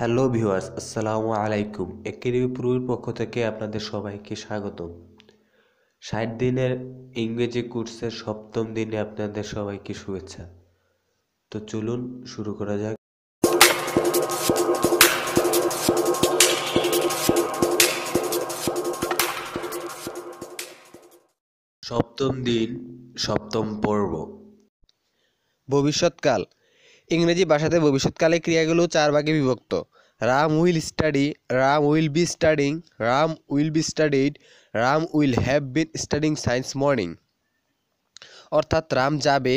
hello viewers আসসালামু আলাইকুম academy প্রুর পক্ষ থেকে আপনাদের সবাইকে স্বাগত ষাট দিনের ইংরেজি কোর্সের সপ্তম দিনে আপনাদের সবাইকে শুভেচ্ছা তো চলুন শুরু করা যাক সপ্তম দিন সপ্তম পর্ব ভবিষ্যৎকাল ইংরেজি ভাষাতে ভবিষ্যৎকালে ক্রিয়াগুলো চার ভাগে বিভক্ত Ram will study Ram will be studying Ram will be studied Ram will have been studying science morning অর্থাৎ রাম যাবে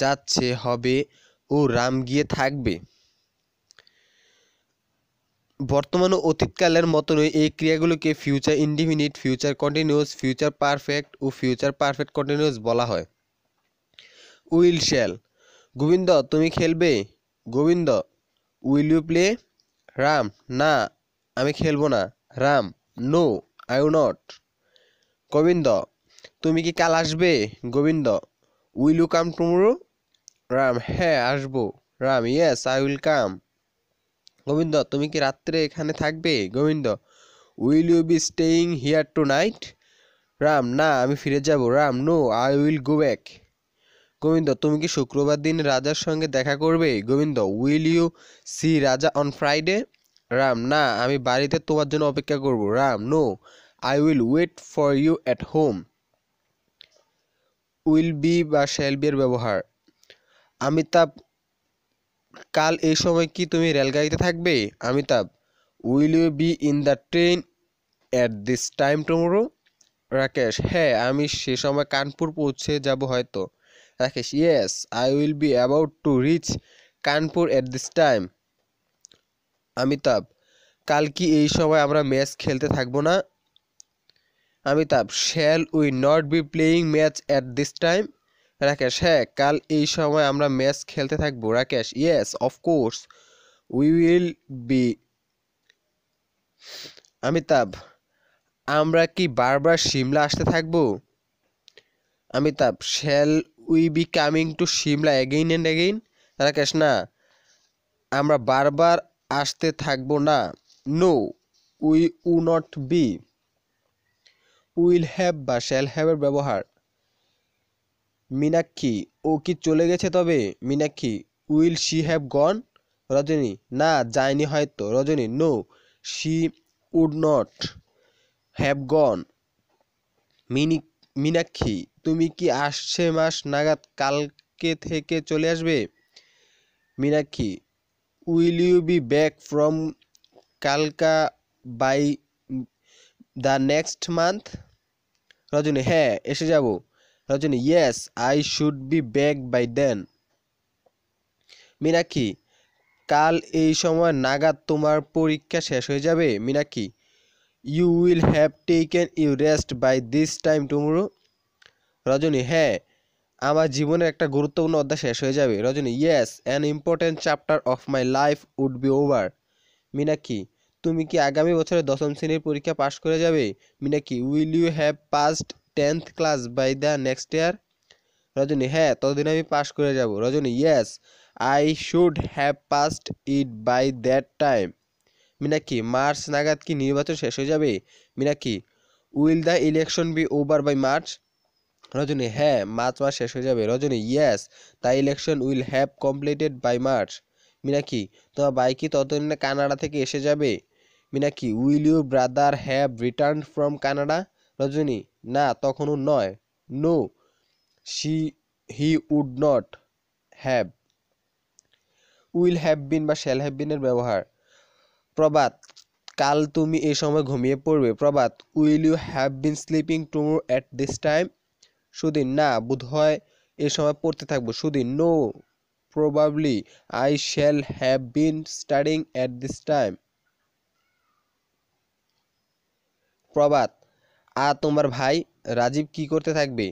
যাচ্ছে হবে ও রাম গিয়ে থাকবে বর্তমান ও অতীতকালের মতনই এই ক্রিয়াগুলোকে future indefinite future continuous future perfect ও ফিউচার পারফেক্ট কন্টিনিউস বলা হয় উইল শ্যাল গোবিন্দ তুমি খেলবে Gobinda will you play Ram না আমি খেলবো না Ram no I will not Gobinda তুমি কি কাল আসবে Gobinda will you come tomorrow Ram হ্যাঁ আসবো Ram yes I will come Gobinda তুমি কি রাত্রে এখানে থাকবে Gobinda will you be staying here tonight Ram না আমি ফিরে যাব Ram no I will go back Gobinda তুমি কি শুক্রবার দিন রাজার সঙ্গে দেখা করবে Gobinda will you see Raja on Friday Ram না আমি বাড়িতে তোমার জন্য অপেক্ষা করব Ram no I will wait for you at home will be বা শ্যাল বি এর ব্যবহার আমিতাভ কাল এই সময় কি তুমি রেলগাড়িতে থাকবে Amitabh will you be in the train at this time tomorrow Rakesh হ্যাঁ আমি সে সময় কানপুর পৌঁছে যাব হয়তো Rakesh yes I will be about to reach Kanpur at this time Amitabh কাল কি এই সময় আমরা ম্যাচ খেলতে থাকবো না Amitabh shall we not be playing match at this time Rakesh হ্যাঁ কাল এই সময় আমরা ম্যাচ খেলতে থাকবো Rakesh yes of course we will be Amitabh আমরা কি বারবার সিমলা আসতে থাকবো Amitabh shall we be coming to Simla again and again Radha না আমরা বারবার আসতে থাকব না no we would not be will have বা শ্যাল হ্যাভের ব্যবহার মীনাক্ষী ও কি চলে গেছে তবে Meenakshi will she have gone Rajani না যায়নি হয়তো Rajani no she would not have gone মিনি মীনাক্ষী তুমি কি আসছে মাস নাগাদ কালকে থেকে চলে আসবে Meenakshi will you be back from কালকা by the next month Rajani হ্যাঁ এসে যাব Rajani yes I should be back by then Meenakshi কাল এই সময় নাগাদ তোমার পরীক্ষা শেষ হয়ে যাবে Meenakshi you will have taken you rest by this time tomorrow Rajani হ্যাঁ আমার জীবনের একটা গুরুত্বপূর্ণ অধ্যায় শেষ হয়ে যাবে Rajani yes an important chapter of my life would be over Meenakshi তুমি কি আগামী বছরে দশম শ্রেণীর পরীক্ষা পাশ করে যাবে Meenakshi will you have passed tenth class by the next year Rajani হ্যাঁ ততদিন আমি পাশ করে যাব Rajani yes I should have passed it by that time Meenakshi March নাগাদ কি নির্বাচন শেষ হয়ে যাবে Meenakshi will the election be over by March Rajani হ্যাঁ মার্চ মাস শেষ হয়ে যাবে Rajani yes the election will have completed by March Meenakshi তোমার ভাই কি ততদিনে কানাডা থেকে এসে যাবে Meenakshi will you brother have return from Canada Rajani না তখনও নয় no she he would not have will have been বা শ্যাল হ্যাভ বিনের ব্যবহার প্রবাদ কাল তুমি এই সময় ঘুমিয়ে পড়বে Prabad will you have been sleeping tomorrow at this time Sudin না হয় এ সময় পড়তে থাকবো Sudin no probably I shall have been studying at this time Prabad আ তোমার ভাই রাজীব কি করতে থাকবে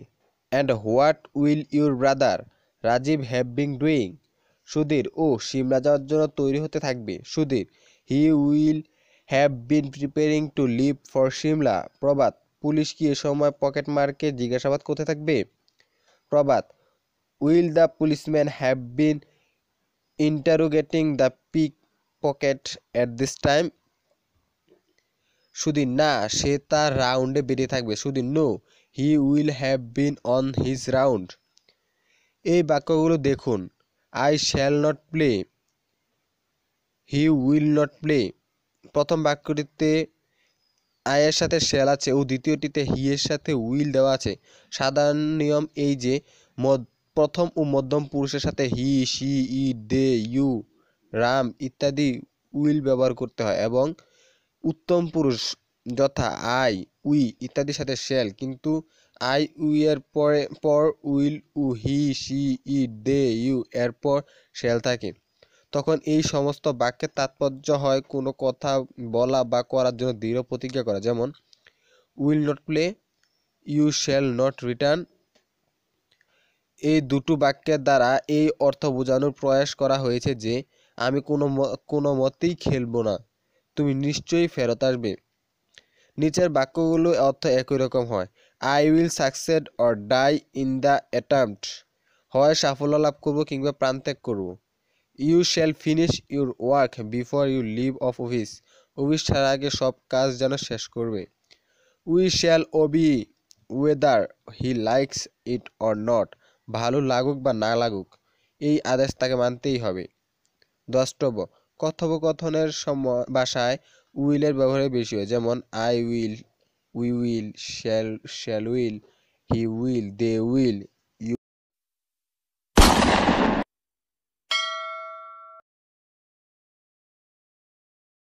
and what will your brother Rajiv have been doing Sudhir ও সিমলা যাওয়ার জন্য তৈরি হতে থাকবে Sudhir he will have been preparing to leave for Simla Prabad police কি এ সময় পকেটমারকে জিজ্ঞাসাবাদ করতে থাকবে Prabad will the policeman have been interrogating the pick pocket at this time Sudin না সে তার রাউন্ডে বেরিয়ে থাকবে Sudin no he will have been on his round এই বাক্যগুলো দেখুন I shall not play he will not play প্রথম বাক্যটিতে আয়ের সাথে শ্যাল আছে ও দ্বিতীয়টিতে হিয়ের সাথে উইল দেওয়া আছে সাধারণ নিয়ম এই যে মদ প্রথম ও মধ্যম পুরুষের সাথে he she I they you Ram ইত্যাদি উইল ব্যবহার করতে হয় এবং উত্তম পুরুষ যথা আই উই ইত্যাদির সাথে শ্যাল কিন্তু আই উই এর পরে পর will we he she I they you এরপর শ্যাল থাকে তখন এই সমস্ত বাক্যের তাৎপর্য হয় কোনো কথা বলা বা করার জন্য দৃঢ় প্রতিজ্ঞা করা যেমন will not play you shall not return এই দুটো বাক্যের দ্বারা এই অর্থ বোঝানোর প্রয়াস করা হয়েছে যে আমি কোনো কোনো মতেই খেলবো না তুমি নিশ্চয়ই ফেরত আসবে নিচের বাক্যগুলো অর্থ একই রকম হয় I will succeed or die in the attempt হয় সাফল্য লাভ করব কিংবা প্রাণত্যাগ করব you shall finish your work before you leave of office office ছাড়ার আগে সব কাজ যেন শেষ করবে উই শ্যাল ও be whether he likes it or not ভালো লাগুক বা না লাগুক এই আদেশ তাকে মানতেই হবে দ্রষ্টব্য কথোপকথনের সময় ভাষায় উইলের ব্যবহারে বেশি হয় যেমন I will we will shall shall will he will they will